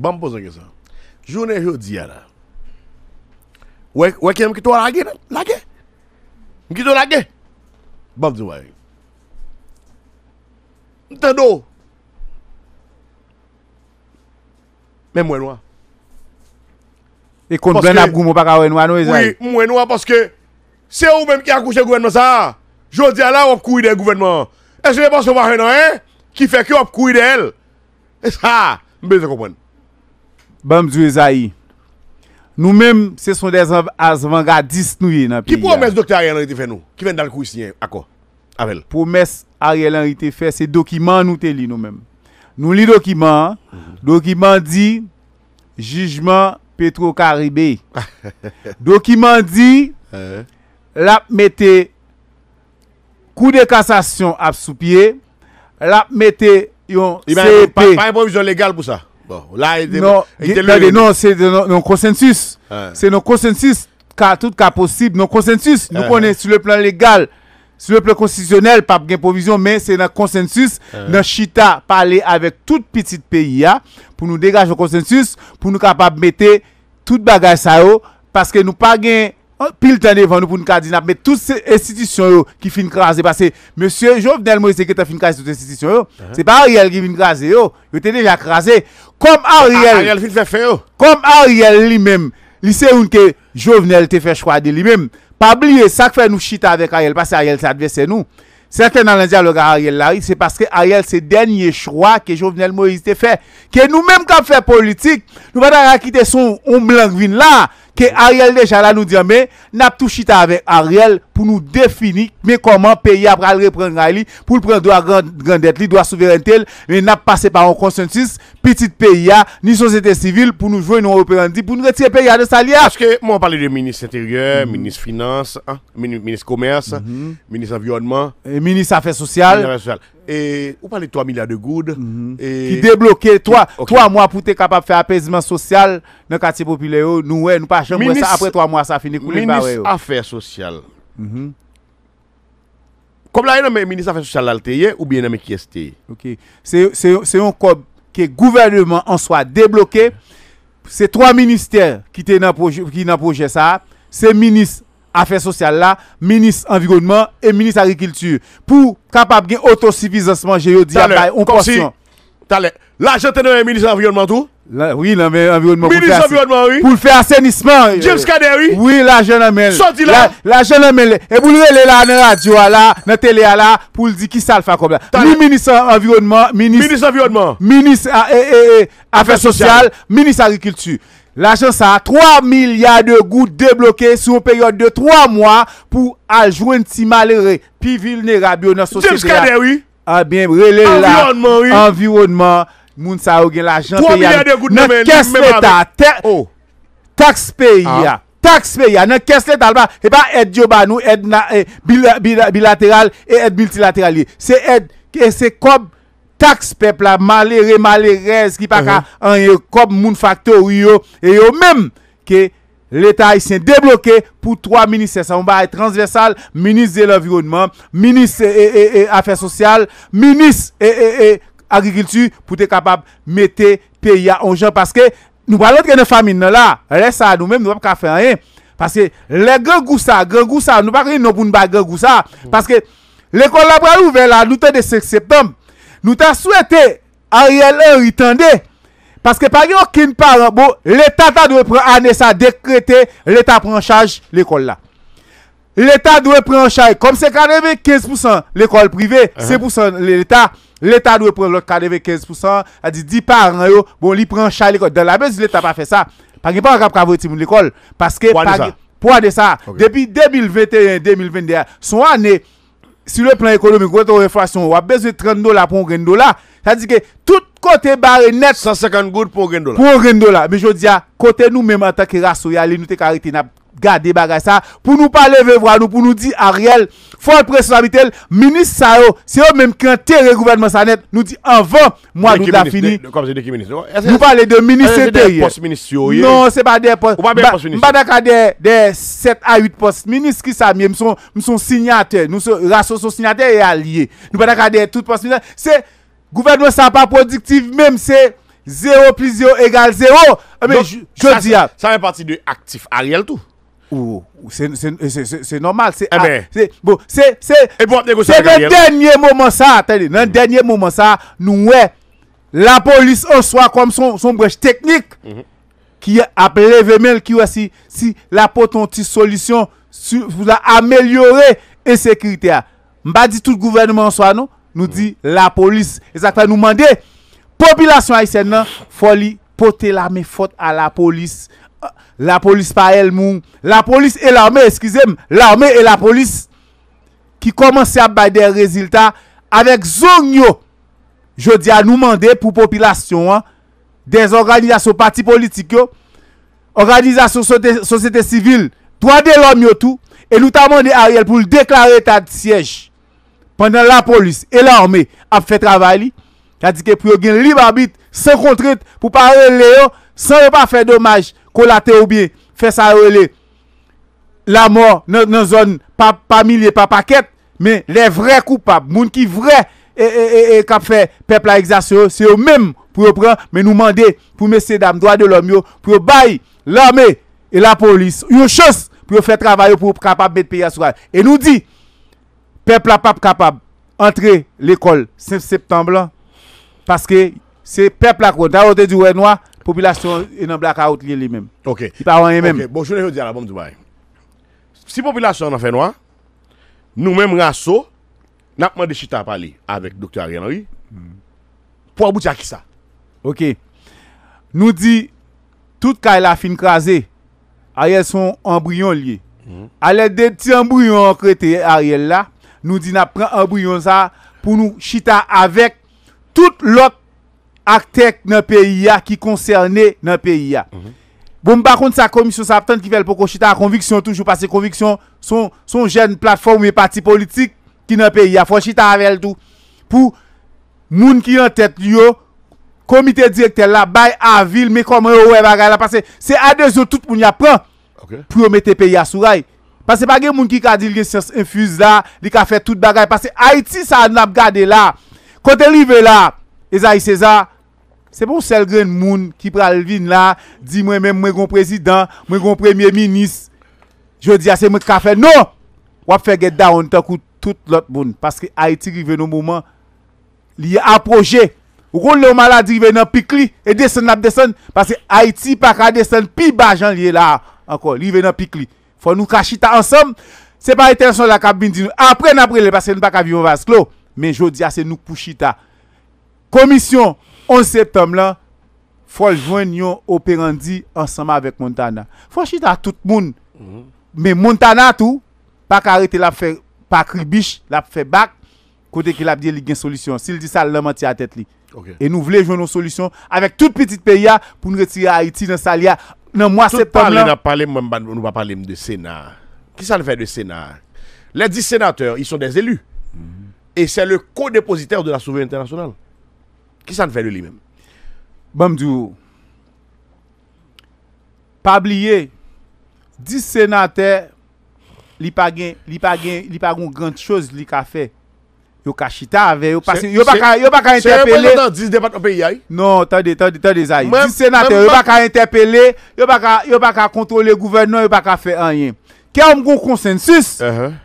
Bampo zanke san. Jounen joudi yana. Weke mkito lage? Lage? Mkito lage? Bap zi waje. Mte do. Me mwenwa. E kont bren ap gumo paka mwenwa nou e zan. Oui, mwenwa paske. Se ou menm ki akouche gouvenme sa. Joudi yana wap kouye de gouvenme. E se le paske wak eno e. Ki fe ki wap kouye de el. E sa. Mbe ze kompon. Bamzou Ezaï Nou menm se son de az vangadis nou ye nan piya Ki promes dokte a realanite fe nou? Ki ven dal kou isi ye? Ako? Avel Promes a realanite fe se dokiman nou te li nou menm Nou li dokiman mhm. Dokiman di Jijman Petro Karibé Dokiman di Lap mette Kou de kassasyon ap sou pie Lap mette yon CEP Pa yon e provizyon legal pou sa? Non, c'est nos consensus. Ah. C'est nos consensus, tout cas possible, nos consensus. Nous ah. connaissons sur le plan légal. Sur le plan constitutionnel, pas de provision, mais c'est un consensus. Ah. nous Chita, parler avec tout petit pays hein, pour nous dégager le consensus, pour nous capables de mettre toute bagage ça, parce que nous pas Oh, pile temps devant nous pour nous cardinal, mais toutes ces institutions qui finissent craser parce que monsieur Jovenel Moïse qui a fin craser toutes ces institutions uh-huh. c'est pas Ariel qui vient craser yo il était déjà crasé comme ah, Ariel comme Ariel lui-même il sait que Jovenel te fait choix de lui-même pas oublier ça que fait nous chita avec Ariel parce que Ariel c'est adversaire nous Certains dans le dialogue Ariel là, c'est parce que Ariel, c'est le dernier choix que Jovenel Moïse a fait. Que nous-mêmes, quand fait politique, nous ne pouvons pas quitter son blanc là que Ariel déjà là nous dit mais n'a touché avec Ariel pour nous définir mais comment pays après le reprendre Ali pour le prendre droit grande grande dette, droit souveraineté mais n'a passé par un consensus petit pays ni société civile pour nous joindre nos opérandi pour nous retirer pays de salaire Parce que moi on parlait de ministre intérieur, mhm. ministre finance, hein, ministre commerce, mhm. ministre environnement, Ministre affaires sociales et vous parlez de 3 milliards de goudes. Mhm. et... Qui débloquer 3, 3 mois pour être capable de faire apaisement social dans le quartier populaire. Nous, ouais, nous pas jamais ça. Après 3 mois, ça finit couler. Ministre Affaires sociales. Mhm. Comme là, il y a ministre Affaires sociales e, ou bien il y a qui est e. Ok. C'est un corps que gouvernement en soi débloqué. C'est trois ministères qui sont dans le projet ça. C'est ministre affaires sociales là, ministre environnement et ministre agriculture pour capable gain autosuffisance manger yo dit on portion. L'argent est un le ministre environnement tout oui, non, mais environnement. Ministre environnement, oui. Pour faire assainissement. Euh, James Kader, oui. Oui, l'agent amène. Sorti là. amène. Et vous le là, dans la radio, là, dans la télé, là, pour le dire qui ça le fait comme là. ministre environnement, ministre. Ministre environnement. Ministre ah, eh, eh, eh, affaires sociales, ministre agriculture. L'agence a 3 milliards de gouttes débloquées sur une période de 3 mois pour adjoindre si malheureux, puis vulnérable dans la société. James oui. Ah bien, relé là. Environnement, oui. Environnement, moun ça a 3 milliards de gouttes dans caisse l'État. Oh. Taxe pays. Ah. Taxe pays. Dans caisse l'État, c'est pas aide bah, nous aide eh, bilatérale et aide multilatérale. C'est aide, c'est comme taks pepla, malere, malere, skipaka, uh-huh. anye, kop, mounfakto, ou yo, e yo menm, ke l'Etat yi sien deblokè pou 3 minis, seman ba, transversal, minis de l'environnement, minis e afèr sosyal, minis e agrikiltu, pou te kapab mette peya anje, paske, nou pa lot gen famine nan la, re sa, nou menm, nou pa pa kafe anye, paske, le gè goussa, gè goussa, nou pa ki nou pou nou ba gè goussa, paske, le kolabwa ouve, la, nou te de septem, Nous t'a souhaité Ariel Henry tendez parce que par exemple, parent, bon, l'État doit prendre année ça décréter, l'État prend charge l'école là. L'État doit prendre charge, comme c'est 95% l'école privée, uh-huh. c'est pour l'État. L'État doit prendre l'autre 95%, a dit 10 parents, yo, bon, il prend charge l'école. Dans la base l'État pas fait ça, par exemple, pas capable de l'école, parce que, pour de ça, depuis 2021-2022, son année, sur le plan économique, inflation, on a besoin de 30 dollars pour un dollar. Ça à dire que tout côté barré net. 150 gouttes pour un dollar. Pour un dollar. Mais je dis, côté nous-mêmes en tant que race, nous avons arrêté garder bagay ça pour nous pas lever voix nous pour nous dire Ariel faut responsabilité ministre ça c'est eux même qui le gouvernement ça nous dit avant moi nous la fini comme c'est qui ministre nous parler de ministre intérieur non c'est pas des postes pas d'accord des des 7 à 8 postes ministres qui ça même sont sont signataires nous sommes signataires et alliés nous pas de des les postes c'est gouvernement ça pas productif même c'est 0 plus 0 égale 0 ah, mais je dis ça fait partie de actif Ariel tout Oh, c'est normal. C'est c'est le dernier moment ça. Dans le mm. dernier moment ça, nous, la police en soi comme son, son brèche technique mm-hmm. qui a levé qui aussi si la potentielle solution sur la améliorer insécurité. M'a dit tout le gouvernement en soi, non? Nous mm-hmm. dit la police. Exactement, nous demander population haïtienne, faut porter la main à la police la police par elle mou, la police et l'armée, excusez-moi, l'armée et la police qui commencent à avoir des résultats avec zonio, Je dis à nous demander pour population hein, des organisations partis politiques, organisations société civile, trois de l'homme tout et nous avons demandé à Ariel pour déclarer état de siège pendant la police et l'armée a fait travail. C'est-à-dire que pour libre arbitre sans contrainte pour parler Léo sans pas faire dommage Ko la te oubie, fe sa oubele, la mor nan zon pa milye, pa paket, me le vre koupab, moun ki vre e, e, e kap fe pep la egzasyon, se yo mem pou yo pren, me nou mande pou me se dam, doa de lom yo, pou yo bayi, lame, e la polis, yo chos pou yo fe travaye pou yo kapab bet pe yaswa. E nou di, pep la pap kapab, entre l'ekol, 5 septembre, paske se pep la konta, yo te diwe noua, population est dans blackout lié lui-même. OK. Il pas rien même. OK, bon, je vais dire à la bombe Dubaï. Si population en fait noir, nous même rasso n'a demandé chita parler avec docteur Ariel hmm. Pour aboutir à qui ça OK. Nous dit toute cas la fin crasé. Ariel son embryon lié. À hmm. l'aide des petits embryons crétés Ariel là, nous dit n'a prend embryon ça pour nous chita avec toute l'autre Ak tek nan peyi ya ki konserne nan peyi ya. Mhm. Bon ba kont sa komisyon sa apten ki vel pou kwa chita an konviksyon toujou. Pase konviksyon son jen platforme pati politik ki nan peyi ya. Fwa chita anvel tou. Pou moun ki nan tet li yo. Komite direkter la bay an vil. Me koman yo we bagay la. Pase se adez yo tout moun ya pran. Pou yo mette peyi ya sou ray. Pase bagay moun ki ka di li se infuse la. Li ka fet tout bagay. Pase Haiti sa an ap gade la. Kote li ve la. Eza yi seza. C'est pour celle grain de monde qui prend le vin là, dit moi même suis un président, suis un premier ministre. Je dis à c'est moi qui fait non. On va faire down tant avec tout le monde parce que Haïti dans nos moment il approché. Ou gon le qui arrive dans pic li et descend descend parce que Haïti pas ka descend pire bas Jean lié là encore, Arrive dans pic Il Faut nous cachita ensemble. C'est pas de la cabine Après, après n'a parce que nous ne pas ka vivre vase clos, mais je dis à c'est nous pour chita. Commission 11 septembre, il faut jouer yon opérandi ensemble avec Montana. chiter à tout monde Mm -hmm. Montana tout. Pas arrêter la faire pas cribiche la fait bak, Côté qu'il a bdiye li y solution. Sil dit ça il a tête li. Okay. nous voulons jouer jwen nou avec tout petit pays pour nous retirer Haïti dans sa liya nan mwa septem la. Tout pale va pale parler de Sénat. Qui ça ça le fait de Sénat Les dix sénateurs, ils sont des élus. Mhm. Et c'est le co-dépositaire de la souveraineté nationale. Kishan verou li men? Bam di ou Pabliye Dis senate Li pa gen Li pa gen Li pa gen Grand chouz li ka fe Yo kachita ave Yo pa se Yo pa ka interpele Se yon prezantan dis debat Ope yay Non Tade zay Dis senate Yo pa ka interpele Yo pa ka kontrole Gouvernan Yo pa ka fe anyen Ke om goun konsensus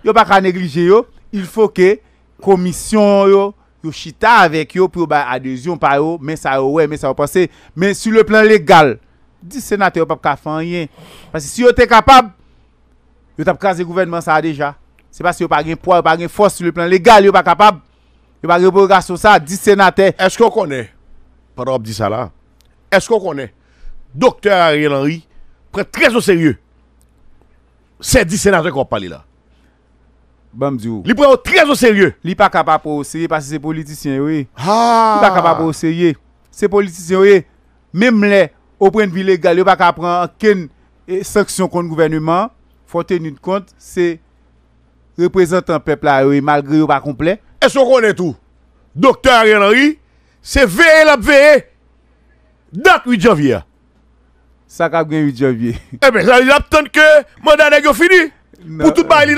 Yo pa ka neglije uh-huh. yo Il fò ke Komisyon yo yo chita avec yo pour ba adhésion par yo, mais ça ouais, mais ça va passer. Mais sur le plan légal, dit sénateur pas ka faire rien parce que si yo était capable yo t'a craser gouvernement ça déjà. C'est parce que yo pas gain poids, pas gain force sur le plan légal, yo pas capable. Yo pas reprogration ça, dit sénateurs Est-ce qu'on connaît pendant dit ça là Est-ce qu'on connaît docteur Ariel Henry prend très au sérieux. C'est dit sénateurs qu'on parle là. Il prend très au sérieux. Il n'est pas capable se sérieux parce que c'est politicien oui. n'est pas capable de sérieux. C'est politicien oui. Même là, au point de vue légal, il pas capable prendre eh, aucune sanction contre le gouvernement. il Faut tenir compte c'est représentant peuple oui, malgré le pas complet. Et ce qu'on connaît tout Docteur Ariel Henry, c'est veillé la veillé. Date 8 janvier. Ça cap 8 janvier. Eh bien, ça il attend que mandat est fini. Pour tout bail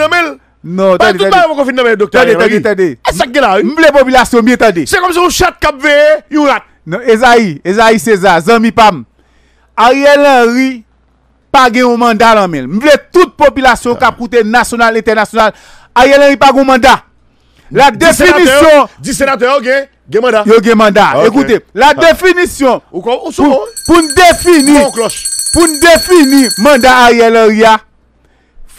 non, tadi tadi. Tadi tadi tadi docteur. Tadi tadi tadi. Esak gen là. Mble population mi tadi. C'est comme si ou chat cap ve, you rat. Non, Esaïe, Esaïe César, zami pam. Ariel Henry pas gen un mandat en même. Mble toute population kap ah. koute national international. Ariel Henry pas gen mandat. La définition du sénateur gen gen mandat. Yo gen mandat. Écoutez, la ah. définition ou pour, oh? pour définir pour définir mandat Ariel Henry. Ah,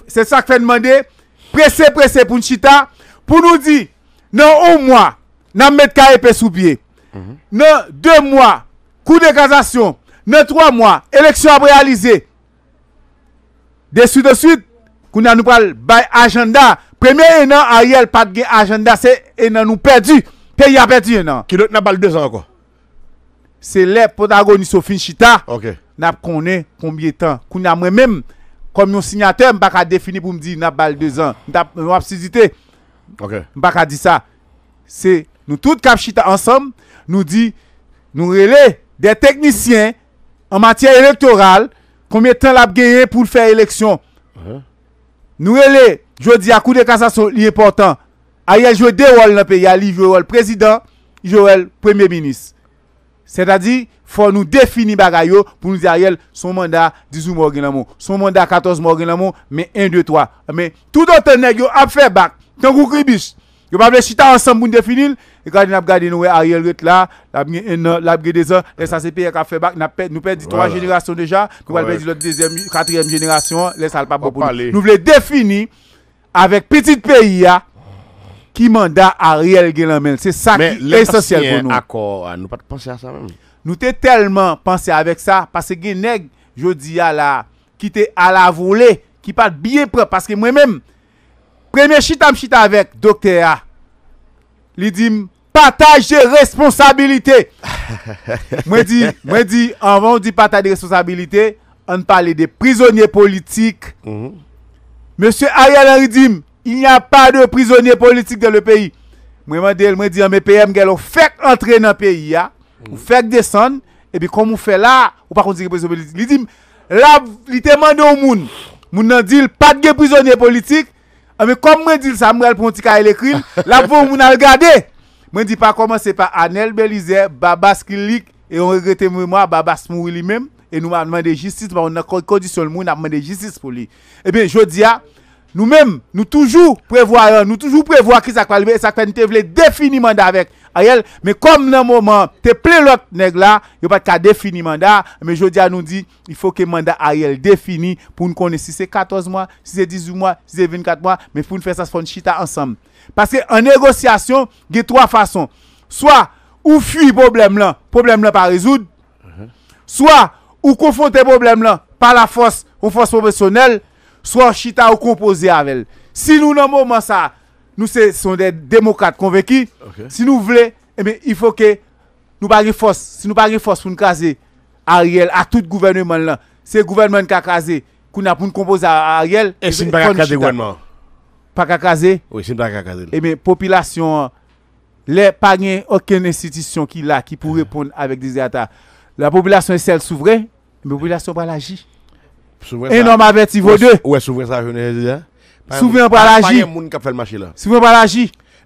c'est ça que fait demander pressé, pressé pour nous chita, pour nous dire, dans un mois, nous mettons KEP sous pied. Mhm. Dans deux mois, coup de cassation. Dans trois mois, élection à réaliser. De suite, de suite, nous parle by agenda. Premier nous Ariel, pas de agenda, c'est non nous perdu. Pays a perdu Nous Qui l'autre n'a pas deux ans encore? C'est les protagonistes au Finchita. chita. Ok. N'a pas combien de temps. nous a même comme un signataire, je ne pas définir pour me dire, n'a pas deux ans, je vais visiter. Je ne pas dire ça. C'est nous tous qui ensemble, nous dit, nous relais des techniciens en matière électorale, combien de temps l'a gagné pour faire élection. Nous relais, je dis à coup de cassation, l'important. important. je joue deux rôles dans le pays. Il joue le président, il joue le premier ministre. C'est-à-dire, faut nous définir bagay pour nous dire Ariel, son mandat 18 mois gen son mandat 14 mois gen mais 1 2 3. Mais tout autre nèg yo a fait bac. Tant kou Yo pa vle chita ensemble pour nous définir. Et quand n'a gardé nous Ariel ret là, l'a bien un an, l'a bien deux ans, les ACP a fait bac, nous perdu trois générations déjà, nous va perdre l'autre deuxième, quatrième génération, laisse ça pas bon pour nous. Nous voulons définir avec petit pays Ki manda a riel gen la men. Se sa ki esosyel kon nou. Mwen te telman panse avek sa. Pase gen neg, jo di ala, ki te ala vole, ki pat biye pre. Pase ke mwen men, premye chita m chita avek, dokte ya. Li dim, pataj de responsabilite. Mwen di, mwen di, anvan di pataj de responsabilite, an pale de prizonye politik. Mwen mm-hmm. se a riel a ridim, Il n'y a pas de prisonniers politiques dans le pays. Moi, je dis, mes PM, vous faites entrer dans le pays, vous mm. faites descendre, et puis comme on fait là, on ne pouvez pas dire prisonniers politiques. Il dit, là, il demande au monde, moun dit, pas de prisonniers politiques, ah, mais comme je dis, ça me prend un petit a écrit, là, vous regardez. regarder. Je ne dis pas comment c'est pas Anel Belizer, Babas Kilik, et on regrette moi, Babas Mouri lui-même, et nous demandé justice, on a condition le monde, on a demandé justice pour lui. Et eh bien, je dis, nous-mêmes, nous toujours prévoyons, euh, nous toujours prévoyons qui ça va arriver, ça fait nous définir mandat avec Ariel, mais comme dans le moment, t'es plein l'autre gens là, il pas qu'à définir mandat, mais je dis nous dit, il faut que mandat Ariel défini pour nous connaître si c'est 14 mois, si c'est 18 mois, si c'est 24 mois, mais pour nous faire ça chita ensemble. Parce que en négociation, il y a trois façons. Soit ou fuit problème là, problème là pas résoudre. Mhm. Soit ou confronter problème là par la force, ou force professionnelle soit Chita ou composé avec elle. Si nous, dans moment ça, nous sommes des démocrates convaincus, si nous voulons, eh il faut que nous pas force. Si nous pas force pour nous caser Ariel à tout gouvernement là, c'est le gouvernement qui a qu'on a pour nous composer à Ariel. Et si nous pas gouvernement Pas caser Oui, si nous pas caser. Eh bien, population, les pas aucune institution qui là, qui pour uh-huh. répondre avec des états. La population est celle souveraine, mais la population pas agir. Et non, ma bête, il vaut deux. Ouais, souverain, ça, je ne dis pas. Souverain, pas la pas la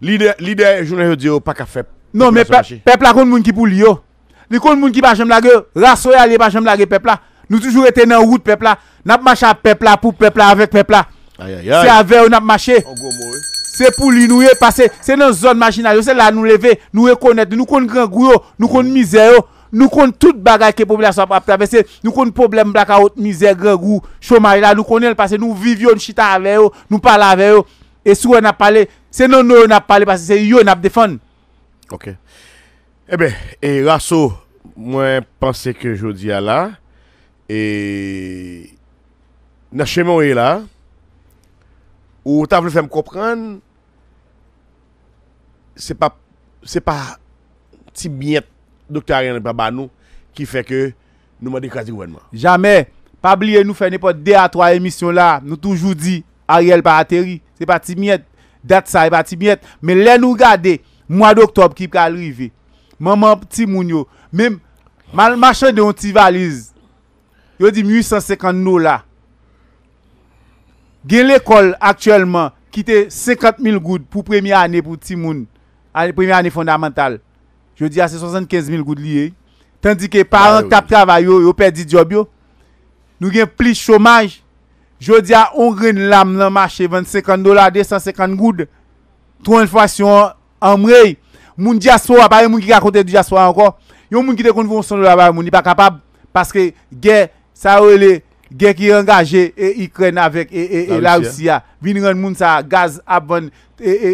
L'idée, je ne dis pas qu'à faire. Non, mais peuple, là, monde qui pour lui. Les oh. moun qui pas jamais la gueule. Rassoy, aller pas jamais la gueule, peuple là. Nous toujours été dans route, peuple là. N'a pas marché à peuple là, pour peuple là, avec peuple là. C'est avec on a marché. Oh, c'est pour lui, nous passer. C'est dans zone machinale. C'est là, nous lever, nous reconnaître, nous connaître grand goût, oh. nous connaître misère. Nou kon tout bagay ke pouble a sop ap tra. Mese, nou kon pouble mblaka out mize gre gwo. Choumari la, nou kon el pase. Nou vivyon chita aveyo, nou pala aveyo. E sou an ap pale, se non nou an ap pale pase, se yo an ap defon. Ok. E be, e raso, mwen pense ke jodi a la. E... Nache moun e la. Ou ta vle fèm kopran. Se pa... Se pa ti biet. docteur Ariel n'est nous, qui fait que nous demandons gouvernement. Jamais. Pas oublier, nous faisons n'importe deux à trois émissions là. Nous toujours dit, Ariel pas atterri. C'est pas miette, Date ça, c'est pas miette, Mais là, nous regardons, mois d'octobre qui va arriver Maman, petit mounio. Même, mal marché de petite valise. Yo dit 850 nous là. Gen l'école actuellement qui était 50 000 gouttes pour première année pour petit moun. Première année fondamentale. Je dis à ces 75 000 gouttes liées. Tandis que ah parents tap travail, ils ont perdu job. Nous avons plus chômage. Je dis à ah, on gagne l'âme dans le marché 25 dollars, 250 gouttes. fois inflation en mre. Moun diaspora, par exemple, qui côté du diaspora encore. Yon moun qui te confond 100 dollars, bah, moun n'est pas capable. Parce que guerre, ça relève guerre qui est engagé et Ukraine avec et, et, et la Russie. Hein. Ah. Vin rend moun ça gaz à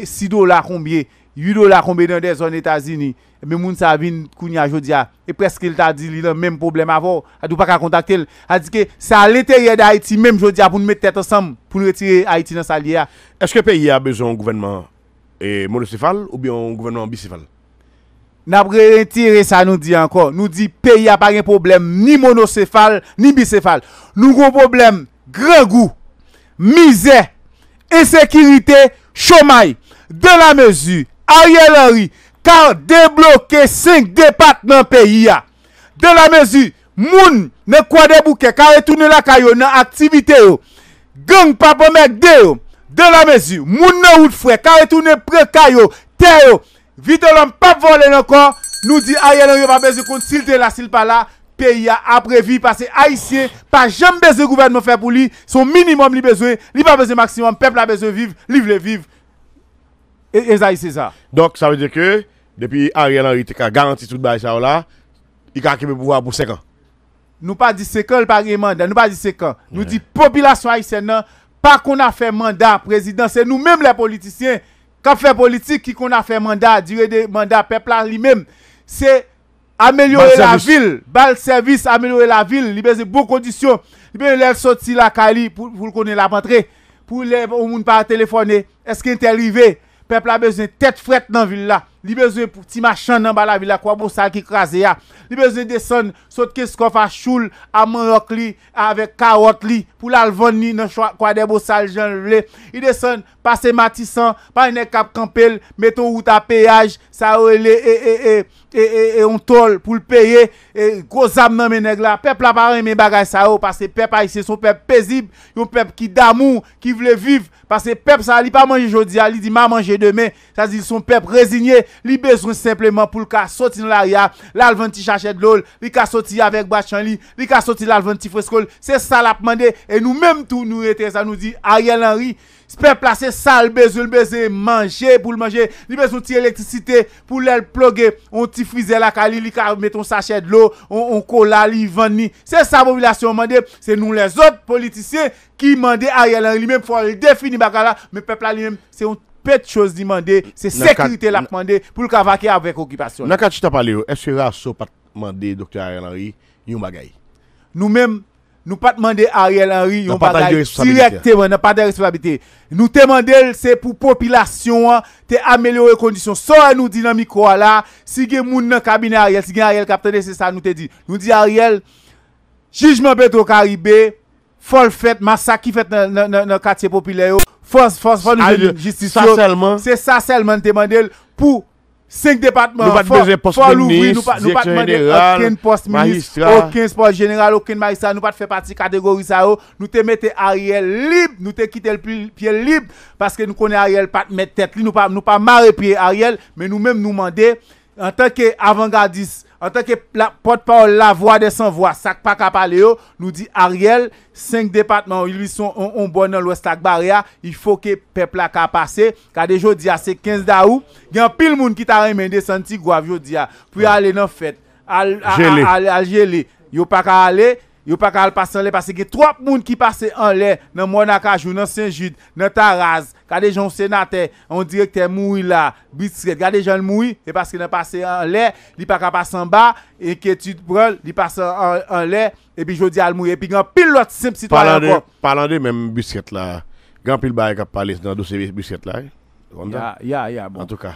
6 dollars combien 8 dollars combien dans des zones États-Unis mais moun ça vient kounya jodia et presque il t'a dit il a même problème avant a dou pas qu'à contacter a dit que c'est à l'intérieur d'Haïti même jodia pour nous mettre tête ensemble pour nous retirer Haïti dans sa lière est-ce que le pays a besoin d'un gouvernement eh, monocéphale ou bien un gouvernement bicéphale n'a retiré ça nous dit encore nous dit pays a pas un problème ni monocéphale ni bicéphale nous avons problème grand goût misère insécurité chômage de la mesure a ye lori, kar debloke 5 depat nan peyi ya, de la mezi, moun ne kwa debouke, kare toune la kayo nan aktivite yo, geng pa pomek deyo, de la mezi, moun ne wou fwe, kare toune pre kayo, teyo, vitelon pa vole nan kon, nou di a ye lori, pa beze kont, sil te la, sil pa la, peyi ya aprevi, pase a isye, pa jem beze gouverne me fe pou li, son minimum li beze, li pa beze maksimum, pep la beze viv, liv le viv, ça, c'est ça. Donc, ça veut dire que, depuis Ariel Henry, tu as garanti tout le ça là, il a le pouvoir pour 5 ans. Nous pas dit 5 ans, pas mandat, nous pas dit 5 ans. Nous dit population haïtienne, pas qu'on a fait mandat président, c'est nous-mêmes les politiciens qui fait politique, qui qu'on a fait mandat, durée de mandat, peuple lui-même. C'est améliorer la ville, bal service, améliorer la ville, libérer de bonnes conditions, libérer peut sortir la Cali pour, pour qu'on la rentrée, pour les gens pas téléphoner, est-ce qu'il est arrivé? Pepla bezwen tet fwet nan villa, li bezwen ti machan nan ba la villa kwa bo sal ki kraze ya. Li bezwen desen sot kes kof a choul, a man rok li, a avek karot li, pou la lvon ni nan kwa de bo sal jan vle. Li bezwen pase matisan, pa yon e kap kampel, meton wout a peyaj, sa wole e eh, e eh, e eh. e. et, on toll pour le payer et gros âme nan menèg la peuple a pa aimer bagay ça oh, parce que peuple haïtien son peuple paisible yon peuple qui d'amour qui veut vivre parce que peuple ça li pas manger jodi li di m'a manger demain ça dit son peuple résigné li besoin simplement pour le cas sortir dans l'arrière là le de l'eau li ka sortir avec bachan li li ka l'alventi là le c'est ça l'a demandé et nous même tout nous était ça nous dit Ariel Henry Se pepla se sal beze, le beze manje, boule manje, li beze yon ti elektrisite pou lèl plogue, yon ti fize lakali, li ka met yon sachet lò, yon kola, yon yon vanni. Se sa mobilasyon mande, se nou le zop politisyen ki mande a yon anri, li menm fwa yon defi ni bakala, me pepla li menm se yon pet chos di mande, se sekritè lak mande pou lkavake avèk okipasyon. Naka ti ta pale yo, eswe ra so pat mande doktor a yon anri, yon bagay. Nou menm... nous pas demander Ariel Henry on bagaille directement n'a pas de responsabilité nous demander c'est pour population te hein, améliorer conditions ça nous dit dans micro là si gen moun dans cabinet Ariel si gen Ariel capitaine c'est ça nous te dit nous dit Ariel jugement Petro Caribé folle fête massacre qui fait dans le quartier populaire force force force justice seulement c'est ça seulement demander pour Cinq départements, nous pas demander aucun poste ministre, aucun poste général, aucun magistrat, nous pas faire partie catégorie ça, oh. nous te mettre Ariel libre, nous te quitter le pied libre, parce que nous connaissons Ariel pas mettre tête, nous pas, nous pas marrer pied Ariel, mais nous-mêmes nous demandons, en tant qu'avant-gardiste, en tant que porte-parole la voix de son voix, ça pas parler, nous dit Ariel, cinq départements ils sont en, en bon dans l'ouest barrière, il faut que peuple a passer, car déjà c'est 15 d'août. il y a pile monde qui t'a remené senti grave pour puis aller dans fête, À l'Algérie. Il n'y a pas qu'à aller a pas qu'à passer en l'air parce que trois monde qui passent en l'air dans Monaco, dans Saint-Jude, dans Taraz, Gade joun senate, an direk te moui la, bisket. Gade joun moui, e paske nan pase an le, li pa ka pase an ba, e ke tu brol, li pase an le, e pi joudi al moui. E pi gan pil lot simp si to. Palande, palande men bisket la. Gan pil baye kap pale nan dosi bisket la. En tout cas,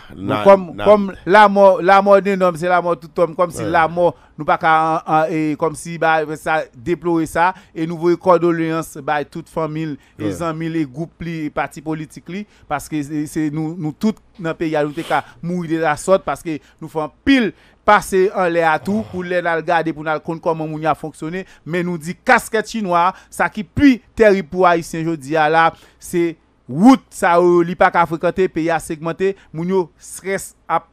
comme, la mort, la mort d'un homme, c'est la mort de tout homme, comme si la mort, nous pas comme si, bah, ça, déplorer ça, et nous voulons condoléances, bah, toute famille, les amis, les groupes, les partis politiques, parce que c'est nous, nous tous dans le pays, nous qu'à mourir de la sorte, parce que nous faisons pile passer en l'air à tout pour les regarder, pour nous comprendre comment nous a fonctionné, mais nous dit casquette chinoise ça qui plus terrible pour Haïtien, je dis là, c'est Wout sa ou li pa ka frekante, pays a segmente, moun yo stress, ap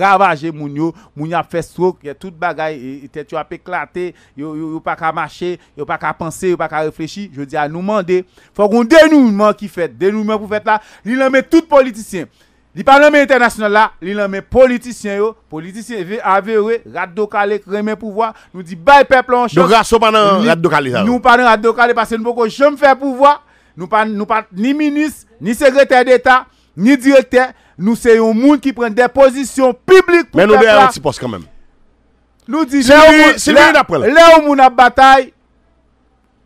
ravaje moun yo, moun yo ap fe stroke, ya tout bagay, e, e, tet yo ap eklate, yo, yo, yo pa ka mache, yo pa ka pense, yo pa ka reflechi, je dis à nous mande, fokon qu'on denouman ki fet, denouman pou fête la, li lanme tout politicien. Li pa lanme international la, li lanme politicien yo, politisyen ve avewe, raddo kale, kremen nous nou di bay peplon chok. Nou raso panan raddo kale sa yo. Nou panan raddo kale, pase nou poko jom fe pouvoir nous pas nous pas ni ministre, ni secrétaire d'État, ni directeur, nous sommes un monde qui prend des positions publiques pour Mais nous avons un petit poste quand même. Nous disons, c'est lui d'après là. Là où nous avons bataille,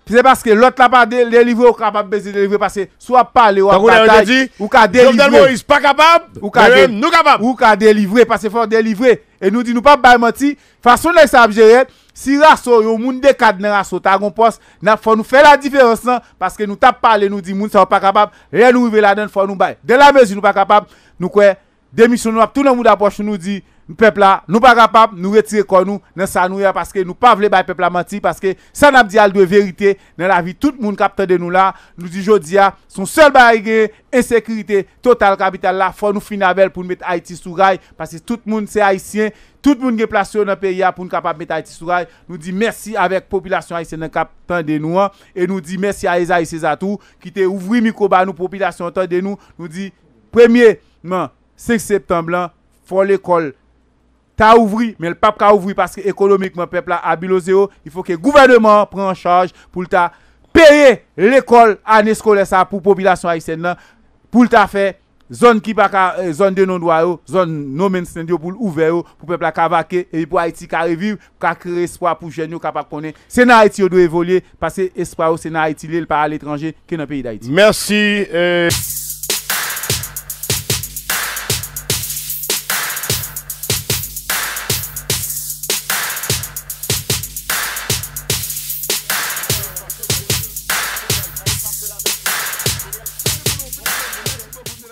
c'est parce que l'autre là pas délivré ou capable de délivrer parce que soit parler ou bataille ou qu'a délivrer. Moïse pas capable ou qu'a nous capable ou qu'a délivrer parce qu'il faut délivrer et nous dit nous pas bail menti façon là ça gérer si raso yo monde de cadre dans raso ta gon poste n'a faut nous faire la différence hein, parce que nous t'a parlé nous dit ne ça pas capables. rien nous arriver là dedans faut nous bail. De la mesure nous pas capables. nous quoi démission nous tout le monde approche nous dit Nou pepla nou pa kapap nou retire kon nou nan sanou ya Paske nou pa vle bay pepla manti Paske sanam di al dwe verite Nan la vi tout moun kapten de nou la Nou di jodi ya Son sol bay ge Ensekrite Total kapital la Fon nou finabel pou nou met Haitis sou gay Paske tout moun se Haitien Tout moun ge plasyon nan peya Poun kapap met Haitis sou gay Nou di mersi avek populasyon Haitien nan kapten de nou an E nou di mersi a ez Haitis atou Ki te ouvri mikoban nou populasyon ton de nou Nou di Premye man 6 septemblan Fon l'ekol ta ouvri, mais le pape a ouvri parce que économiquement peuple a habile il faut que le gouvernement prenne en charge pour ta payer l'école année scolaire ça pour population haïtienne pour ta faire zone qui pas euh, zone de non droit zone non man's pour les pour peuple ka vaquer et pour Haïti ka revivre ka créer espoir pour jeunes capable connaître c'est na Haïti doit évoluer parce que l'espoir c'est sénat Haïti le pas à l'étranger est dans pays d'Haïti merci euh,